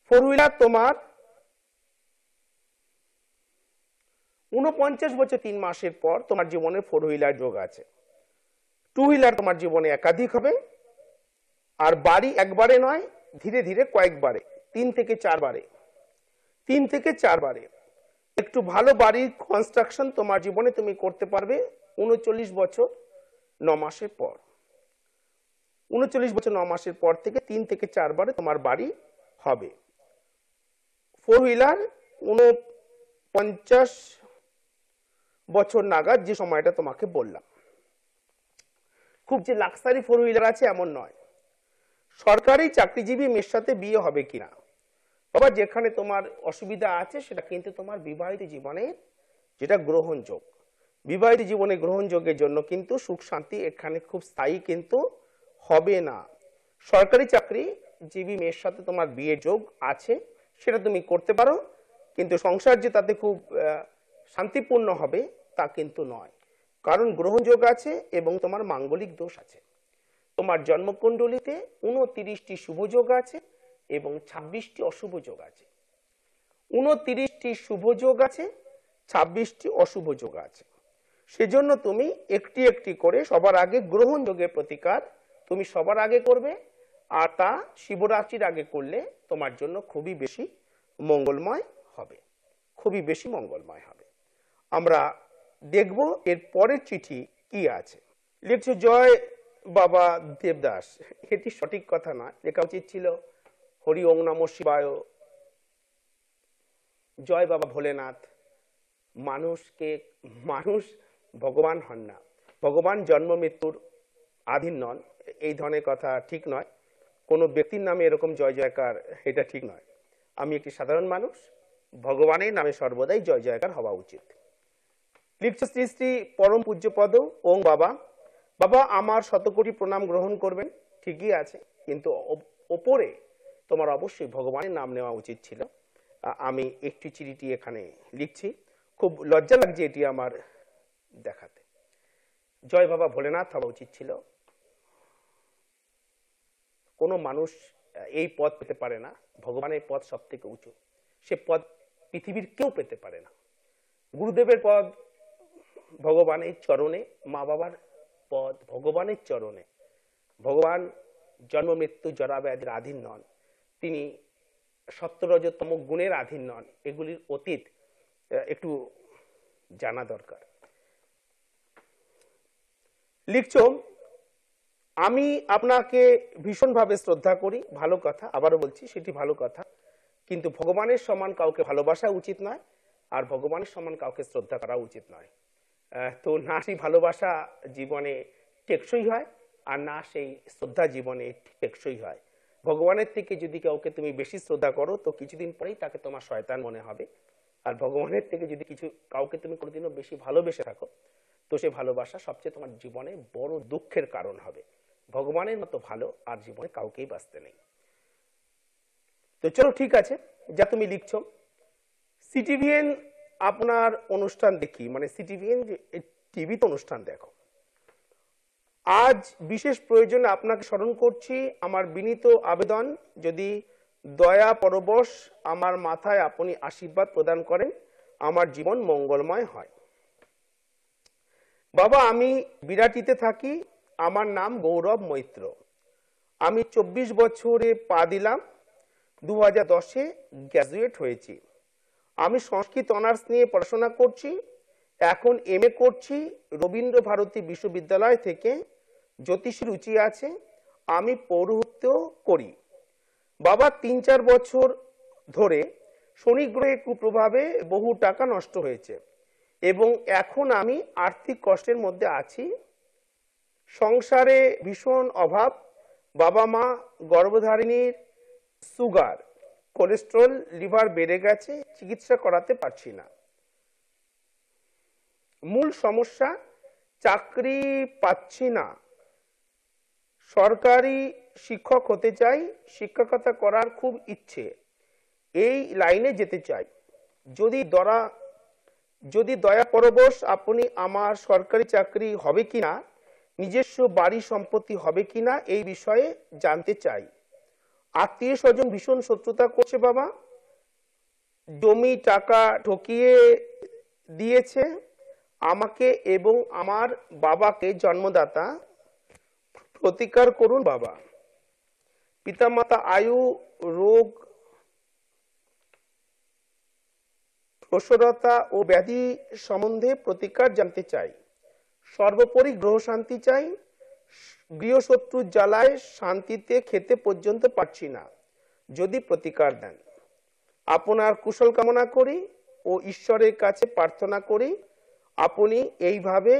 ফোর হুইলার তোমার উনপঞ্চাশ বছর তিন মাসের পর তোমার জীবনে ফোর হুইলার যোগ আছে টু হুইলার তোমার জীবনে একাধিক হবে আর বাড়ি একবারে নয় ধীরে ধীরে কয়েকবারে তিন থেকে চারবারে তিন থেকে চারবারে একটু ভালো বাড়ির কনস্ট্রাকশন তোমার জীবনে তুমি করতে পারবে উনচল্লিশ বছর ন মাসের পর উনচল্লিশ বছর ন মাসের পর থেকে তিন থেকে বারে তোমার বাড়ি হবে ফোর হুইলার উনপঞ্চাশ বছর নাগাদ যে সময়টা তোমাকে বললাম খুব যে লাক্সারি ফোর হুইলার আছে এমন নয় সরকারি চাকরিজীবী মেয়ের সাথে বিয়ে হবে কিনা আবার যেখানে তোমার অসুবিধা আছে সেটা কিন্তু তোমার বিবাহিত জীবনের যেটা গ্রহণযোগ বিবাহিত জীবনে গ্রহণযোগের জন্য কিন্তু সুখ শান্তি এখানে খুব স্থায়ী কিন্তু হবে না সরকারি চাকরি জীবী মেয়ের সাথে তোমার বিয়ে যোগ আছে সেটা তুমি করতে পারো কিন্তু সংসার যে তাতে খুব শান্তিপূর্ণ হবে তা কিন্তু নয় কারণ গ্রহণযোগ আছে এবং তোমার মাঙ্গলিক দোষ আছে তোমার জন্মকুণ্ডলিতে উনতিরিশটি শুভযোগ আছে এবং ২৬টি অশুভ যোগ আছে উনত্রিশটি শুভ যোগ আছে ছাব্বিশটি অশুভ যোগ আছে সেজন্য তুমি একটি একটি করে সবার আগে গ্রহণ যোগের প্রতিকার তুমি সবার আগে করবে আর তা শিবরাত্রির আগে করলে তোমার জন্য খুবই বেশি মঙ্গলময় হবে খুবই বেশি মঙ্গলময় হবে আমরা দেখব এর পরের চিঠি কি আছে লিখছে জয় বাবা দেবদাস এটি সঠিক কথা না লেখা উচিত ছিল হরি ওং নম শিবায় জয় বাবা ভোলেনাথ মানুষকে মানুষ ভগবান হন না ভগবান জন্ম মৃত্যুর আধীন নন এই ধরনের কথা ঠিক নয় কোনো ব্যক্তির নামে এরকম জয় জয়কার এটা ঠিক নয় আমি একটি সাধারণ মানুষ ভগবানের নামে সর্বদাই জয় জয়কার হওয়া উচিত লিখছ শ্রী শ্রী পরম পূজ্যপদ ওং বাবা বাবা আমার শতকোটি প্রণাম গ্রহণ করবেন ঠিকই আছে কিন্তু ওপরে তোমার অবশ্যই ভগবানের নাম নেওয়া উচিত ছিল আমি একটি চিঠিটি এখানে লিখছি খুব লজ্জা লাগছে এটি আমার দেখাতে জয় বাবা ভোলেনাথ হওয়া উচিত ছিল কোনো মানুষ এই পদ পেতে পারে না ভগবানের পদ সব থেকে উঁচু সে পদ পৃথিবীর কেউ পেতে পারে না গুরুদেবের পদ ভগবানের চরণে মা বাবার পদ ভগবানের চরণে ভগবান জন্ম মৃত্যু জরা ব্যাধির আধীন নন তিনি সত্যরজতম গুণের আধীন নন এগুলির অতীত একটু জানা দরকার লিখছ আমি আপনাকে ভীষণভাবে শ্রদ্ধা করি ভালো কথা আবারও বলছি সেটি ভালো কথা কিন্তু ভগবানের সমান কাউকে ভালোবাসা উচিত নয় আর ভগবানের সমান কাউকে শ্রদ্ধা করা উচিত নয় তো না সেই ভালোবাসা জীবনে টেকসই হয় আর না সেই শ্রদ্ধা জীবনে টেকসই হয় ভগবানের থেকে যদি কাউকে তুমি বেশি শ্রদ্ধা করো তো কিছুদিন পরেই তাকে তোমার শয়তান মনে হবে আর ভগবানের থেকে যদি কিছু কাউকে তুমি কোনোদিনও বেশি ভালোবেসে থাকো তো সে ভালোবাসা সবচেয়ে তোমার জীবনে বড় দুঃখের কারণ হবে ভগবানের মতো ভালো আর জীবনে কাউকেই বাঁচতে নেই তো চলো ঠিক আছে যা তুমি লিখছ সিটিভিএন আপনার অনুষ্ঠান দেখি মানে সিটিভিএন টিভিতে অনুষ্ঠান দেখো আজ বিশেষ প্রয়োজনে আপনাকে স্মরণ করছি আমার বিনীত আবেদন যদি দয়া পরবশ আমার মাথায় আপনি আশীর্বাদ প্রদান করেন আমার জীবন মঙ্গলময় হয় বাবা আমি বিরাটিতে থাকি আমার নাম গৌরব মৈত্র আমি ২৪ বছরে পা দিলাম দু হাজার দশে গ্র্যাজুয়েট হয়েছি আমি সংস্কৃত অনার্স নিয়ে পড়াশোনা করছি এখন এম করছি রবীন্দ্র ভারতী বিশ্ববিদ্যালয় থেকে জ্যোতিষ রুচি আছে আমি পৌরোহিত্যও করি বাবা তিন চার বছর ধরে শনি কুপ্রভাবে বহু টাকা নষ্ট হয়েছে এবং এখন আমি আর্থিক কষ্টের মধ্যে আছি সংসারে ভীষণ অভাব বাবা মা গর্ভধারিণীর সুগার কোলেস্ট্রল লিভার বেড়ে গেছে চিকিৎসা করাতে পারছি না মূল সমস্যা চাকরি পাচ্ছি না সরকারি শিক্ষক হতে চাই শিক্ষকতা করার খুব ইচ্ছে এই লাইনে যেতে চাই যদি দরা যদি দয়া পরবশ আপনি আমার সরকারি চাকরি হবে কি না নিজস্ব বাড়ি সম্পত্তি হবে কি না এই বিষয়ে জানতে চাই আত্মীয় স্বজন ভীষণ শত্রুতা করছে বাবা জমি টাকা ঠকিয়ে দিয়েছে আমাকে এবং আমার বাবাকে জন্মদাতা প্রতিকার করুন বাবা পিতামাতা আয়ু রোগ প্রসরতা ও ব্যাধি সম্বন্ধে প্রতিকার জানতে চাই সর্বোপরি গ্রহ শান্তি চাই গৃহশত্রু জ্বালায় শান্তিতে খেতে পর্যন্ত পারছি না যদি প্রতিকার দেন আপনার কুশল কামনা করি ও ঈশ্বরের কাছে প্রার্থনা করি আপনি এইভাবে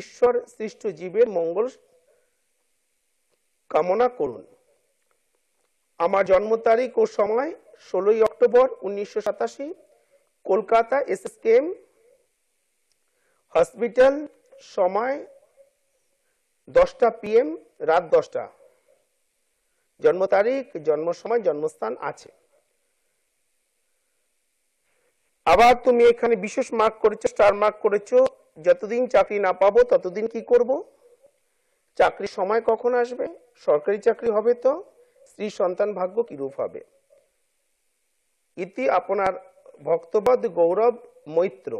ঈশ্বর সৃষ্ট জীবের মঙ্গল কামনা করুন আমার জন্ম তারিখ ও সময় ষোলোই অক্টোবর উনিশশো সাতাশি কলকাতা কেম হসপিটাল সময় দশটা পিএম রাত দশটা জন্ম তারিখ জন্ম সময় জন্মস্থান আছে আবার তুমি এখানে বিশেষ মার্ক করেছো স্টার মার্ক করেছো যতদিন চাকরি না পাবো ততদিন কি করবো চাকরি সময় কখন আসবে সরকারি চাকরি হবে তো স্ত্রী সন্তান ভাগ্য কিরূপ হবে ইতি আপনার ভক্তবাদ গৌরব মৈত্র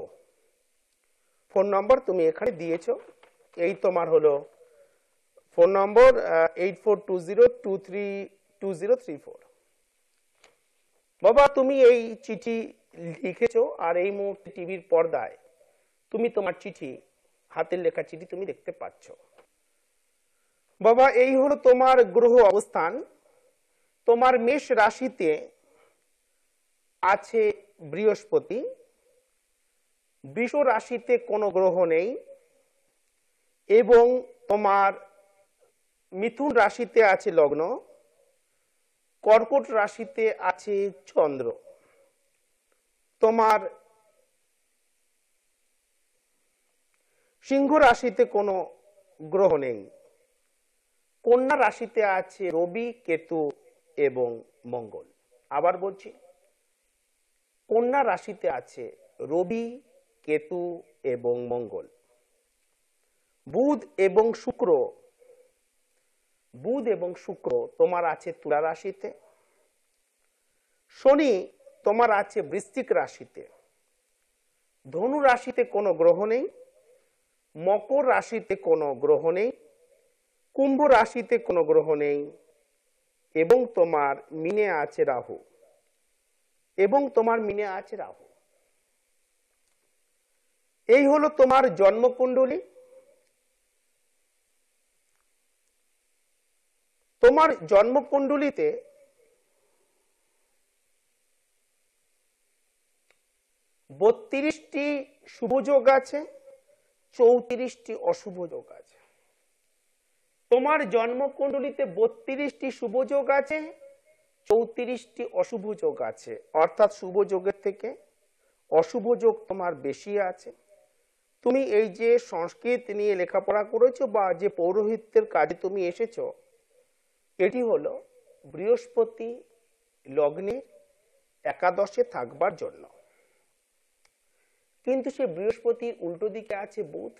ফোন নম্বর তুমি এখানে দিয়েছ এই তোমার হলো phone number eight four two zero two three two zero three four বাবা তুমি এই চিঠি লিখেছ আর এই মুহূর্তে টিভির পর্দায় তুমি তোমার চিঠি হাতের লেখা চিঠি তুমি দেখতে পাচ্ছ বাবা এই হলো তোমার গ্রহ অবস্থান তোমার মেষ রাশিতে আছে বৃহস্পতি বৃষ রাশিতে কোনো গ্রহ নেই এবং তোমার মিথুন রাশিতে আছে লগ্ন কর্কট রাশিতে আছে চন্দ্র তোমার সিংহ রাশিতে কোনো গ্রহ নেই কন্যা রাশিতে আছে রবি কেতু এবং মঙ্গল আবার বলছি কন্যা রাশিতে আছে রবি কেতু এবং মঙ্গল বুধ এবং শুক্র বুধ এবং শুক্র তোমার আছে তুলা রাশিতে শনি তোমার আছে বৃশ্চিক রাশিতে ধনু রাশিতে কোনো গ্রহ নেই মকর রাশিতে কোনো গ্রহ নেই কুম্ভ রাশিতে কোনো গ্রহ নেই এবং তোমার মিনে আছে রাহু এবং তোমার মিনে আছে রাহু এই হলো তোমার জন্মকুণ্ডলী তোমার জন্মকুণ্ডলিতে বত্রিশটি শুভযোগ আছে চৌত্রিশটি অশুভ যোগ আছে তোমার জন্মকুণ্ডলিতে বত্রিশটি শুভ যোগ আছে চৌত্রিশটি অশুভ যোগ আছে অর্থাৎ শুভ যোগের থেকে অশুভ যোগ তোমার বেশি আছে তুমি এই যে সংস্কৃত নিয়ে লেখাপড়া করেছো বা যে পৌরোহিত্যের কাজে তুমি এসেছ এটি হলো বৃহস্পতি লগ্নের একাদশে থাকবার জন্য কিন্তু সে বৃহস্পতির উল্টো দিকে আছে বুধ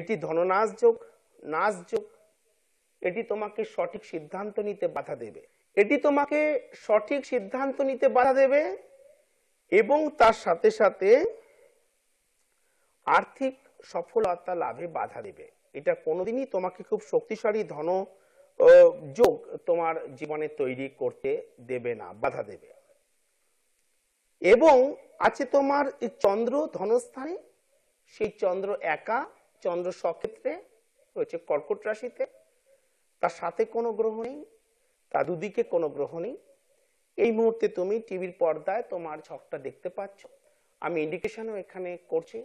এটি ধননাশ যোগ নাচযোগ এটি তোমাকে সঠিক সিদ্ধান্ত নিতে বাধা দেবে এটি তোমাকে সঠিক সিদ্ধান্ত নিতে বাধা দেবে এবং তার সাথে সাথে আর্থিক সফলতা লাভে বাধা দেবে এটা কোনোদিনই তোমাকে খুব শক্তিশালী ধন যোগ তোমার জীবনে তৈরি করতে দেবে না বাধা দেবে এবং আছে তোমার চন্দ্র ধনস্থানে সেই চন্দ্র একা চন্দ্র সক্ষেত্রে রয়েছে কর্কট রাশিতে তার সাথে কোনো গ্রহ নেই তার দুদিকে কোনো গ্রহ নেই এই মুহূর্তে তুমি টিভির পর্দায় তোমার ঝকটা দেখতে পাচ্ছ আমি ইন্ডিকেশনও এখানে করছি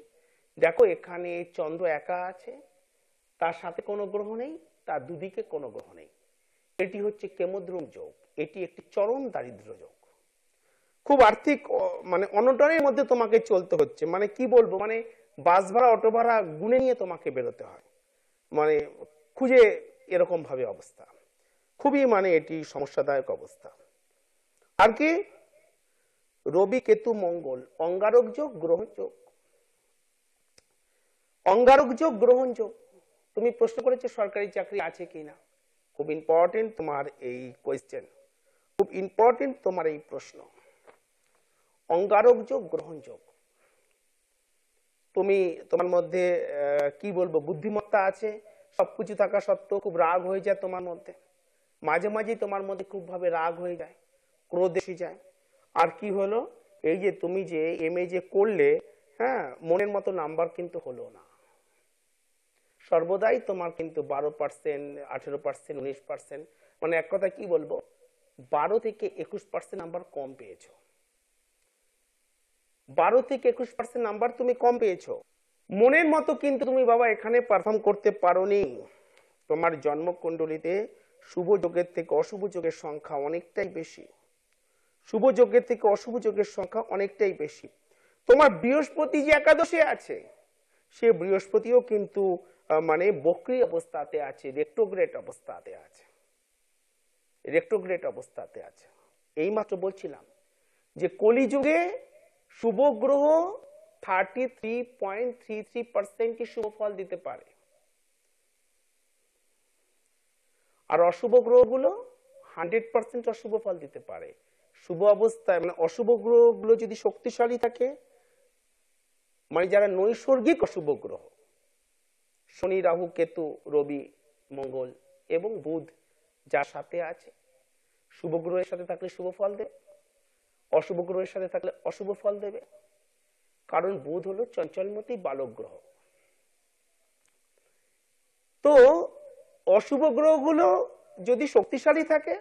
দেখো এখানে চন্দ্র একা আছে তার সাথে কোনো গ্রহ নেই তার দুদিকে কোনো গ্রহ নেই এটি হচ্ছে কেমদ্রুম যোগ এটি একটি চরম দারিদ্র যোগ খুব আর্থিক মানে অনটনের মধ্যে তোমাকে চলতে হচ্ছে মানে কি বলবো মানে বাস ভাড়া অটো ভাড়া গুনে নিয়ে তোমাকে বেরোতে হয় মানে খুঁজে এরকমভাবে অবস্থা খুবই মানে এটি সমস্যাদায়ক অবস্থা আর কি রবি কেতু মঙ্গল অঙ্গারক যোগ গ্রহণযোগ অঙ্গারক যোগ গ্রহণযোগ তুমি প্রশ্ন করেছো সরকারি চাকরি আছে কি না খুব ইম্পর্টেন্ট তোমার এই কোয়েশ্চেন খুব ইম্পর্টেন্ট তোমার এই প্রশ্ন অঙ্গারক যোগ গ্রহণযোগ তুমি তোমার মধ্যে কি বলবো বুদ্ধিমত্তা আছে সবকিছু থাকা সত্ত্বেও খুব রাগ হয়ে যায় তোমার মধ্যে মাঝে মাঝেই তোমার মধ্যে খুবভাবে রাগ হয়ে যায় ক্রোধ এসে যায় আর কি হলো এই যে তুমি যে এম যে করলে হ্যাঁ মনের মতো নাম্বার কিন্তু হলো না সর্বদাই তোমার কিন্তু বারো পার্সেন্ট আঠেরো পার্সেন্ট উনিশ পার্সেন্ট মানে এক কথা কি বলবো বারো থেকে একুশ পার্সেন্ট নাম্বার কম পেয়েছো বারো থেকে একুশ পার্সেন্ট নাম্বার তুমি কম পেয়েছো মনের মতো কিন্তু তুমি বাবা এখানে পারফর্ম করতে পারো নি তোমার জন্মকুণ্ডলিতে শুভ যোগের থেকে অশুভ যোগের সংখ্যা অনেকটাই বেশি শুভ যোগের থেকে অশুভ যোগের সংখ্যা অনেকটাই বেশি তোমার বৃহস্পতি যে একাদশে আছে সে বৃহস্পতিও কিন্তু মানে বক্রি অবস্থাতে আছে রেক্টোগ্রেট অবস্থাতে আছে রেক্টোগ্রেট অবস্থাতে আছে এইমাত্র বলছিলাম যে কলিযুগে শুভ গ্রহ thirty three point three three percent কি শুভ ফল দিতে পারে আর অশুভ গ্রহগুলো হান্ড্রেড পার্সেন্ট অশুভ ফল দিতে পারে শুভ অবস্থায় মানে অশুভ গ্রহগুলো যদি শক্তিশালী থাকে মানে যারা নৈসর্গিক অশুভ গ্রহ শনি রাহু কেতু রবি মঙ্গল এবং বুধ যার সাথে আছে শুভ গ্রহের সাথে থাকলে শুভ ফল দেয় অশুভ গ্রহের সাথে থাকলে অশুভ ফল দেবে কারণ বুধ হলো চঞ্চলমতি বালক গ্রহ তো অশুভ গ্রহগুলো যদি শক্তিশালী থাকে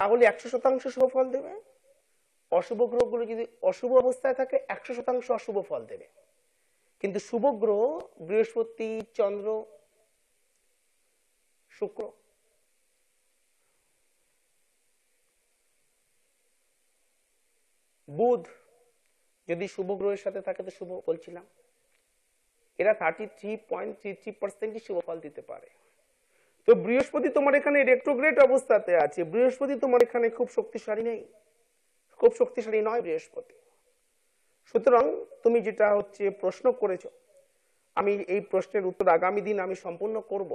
তাহলে একশো শতাংশ শুভ ফল দেবে অশুভ গ্রহগুলো যদি অশুভ অবস্থায় থাকে একশো শতাংশ অশুভ ফল দেবে কিন্তু শুভ গ্রহ বৃহস্পতি চন্দ্র শুক্র বুধ যদি শুভ গ্রহের সাথে থাকে তো শুভ বলছিলাম এরা thirty three point three three পার্সেন্টই শুভ ফল দিতে পারে তো বৃহস্পতি তোমার এখানে রেট্রোগ্রেট অবস্থাতে আছে বৃহস্পতি তোমার এখানে খুব শক্তিশালী নেই খুব শক্তিশালী নয় বৃহস্পতি সুতরাং তুমি যেটা হচ্ছে প্রশ্ন করেছ আমি এই প্রশ্নের উত্তর আগামী দিন আমি সম্পূর্ণ করব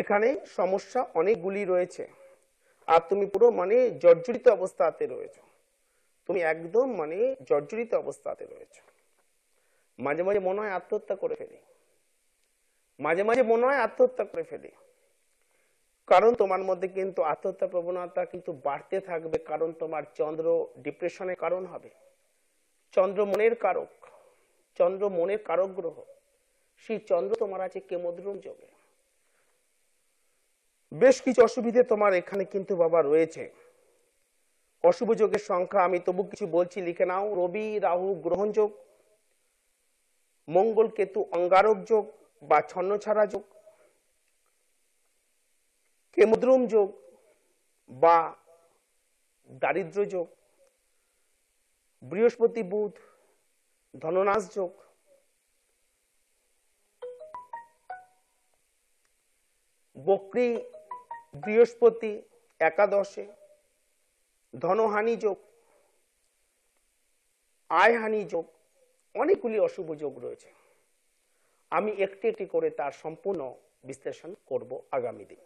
এখানে সমস্যা অনেকগুলি রয়েছে আর তুমি পুরো মানে জর্জরিত অবস্থাতে রয়েছ তুমি একদম মানে জর্জরিত অবস্থাতে রয়েছ মাঝে মাঝে মনে হয় আত্মহত্যা করে ফেলি মাঝে মাঝে মনে হয় আত্মহত্যা করে ফেলি কারণ তোমার মধ্যে কিন্তু আত্মহত্যা প্রবণতা কিন্তু বাড়তে থাকবে কারণ তোমার চন্দ্র ডিপ্রেশনের কারণ হবে চন্দ্র মনের কারক চন্দ্র মনের কারক গ্রহ সেই চন্দ্র তোমার আছে কেমদ্রুম যোগে বেশ কিছু অসুবিধে তোমার এখানে কিন্তু বাবা রয়েছে অশুভ যোগের সংখ্যা আমি তবু কিছু বলছি লিখে নাও রবি রাহু গ্রহণ যোগ মঙ্গল কেতু অঙ্গারক যোগ বা ছন্ন ছাড়া যোগ কেমদ্রুম যোগ বা দারিদ্র যোগ বৃহস্পতি বুধ ধননাশ যোগ বক্রী বৃহস্পতি একাদশে ধনহানি যোগ আয়হানি যোগ অনেকগুলি অশুভ যোগ রয়েছে আমি একটি একটি করে তার সম্পূর্ণ বিশ্লেষণ করব আগামী দিন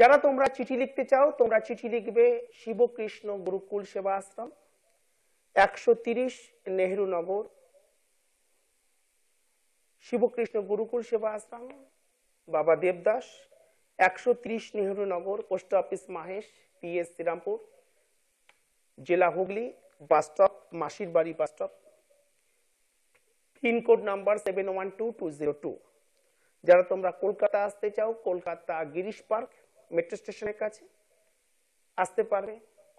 যারা তোমরা চিঠি লিখতে চাও তোমরা চিঠি লিখবে শিবকৃষ্ণ গুরুকুল সেবা আশ্রম একশো তিরিশ নেহরু নগর শিবকৃষ্ণ গুরুকুল সেবা আশ্রম বাবা দেবদাস একশো ত্রিশ Nehru Nagar post office Mahesh PS Serampore জেলা হুগলি বাসস্টপ মাসির বাড়ি bus stop pincode number seven one two two zero two যারা তোমরা কলকাতা আসতে চাও কলকাতা গিরিশ পার্ক মেট্রো স্টেশনের কাছে আসতে পারবে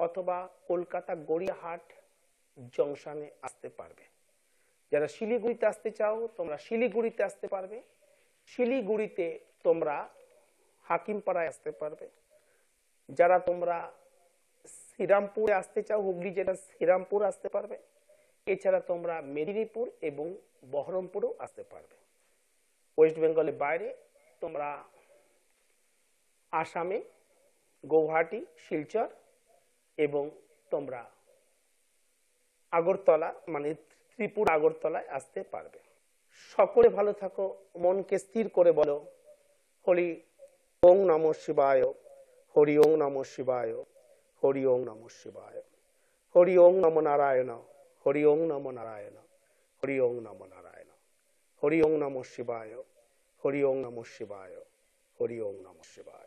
অথবা কলকাতা গড়িয়াহাট জংশনে আসতে পারবে যারা শিলিগুড়িতে আসতে চাও তোমরা শিলিগুড়িতে আসতে পারবে শিলিগুড়িতে তোমরা হাকিম পাড়ায় আসতে পারবে যারা তোমরা শ্রীরামপুরে আসতে চাও হুগলি জেলার শ্রীরামপুর আসতে পারবে এছাড়া তোমরা মেদিনীপুর এবং বহরমপুরেও আসতে পারবে ওয়েস্ট বেঙ্গলের বাইরে তোমরা আসামে গৌহাটি শিলচর এবং তোমরা আগরতলা মানে ত্রিপুর আগরতলায় আসতে পারবে সকলে ভালো থাকো মনকে স্থির করে বলো হোলি ওং নম শিবায় হরি ওং নম শিবায় হরি ওং নম শিবায় হরি ওং নম নারায়ণ হরি ওং নম নারায়ণ হরি ওং নম নারায়ণ হরি ওং নম শিবায় হরি ওং নম শিবায় হরি ওং নম শিবায়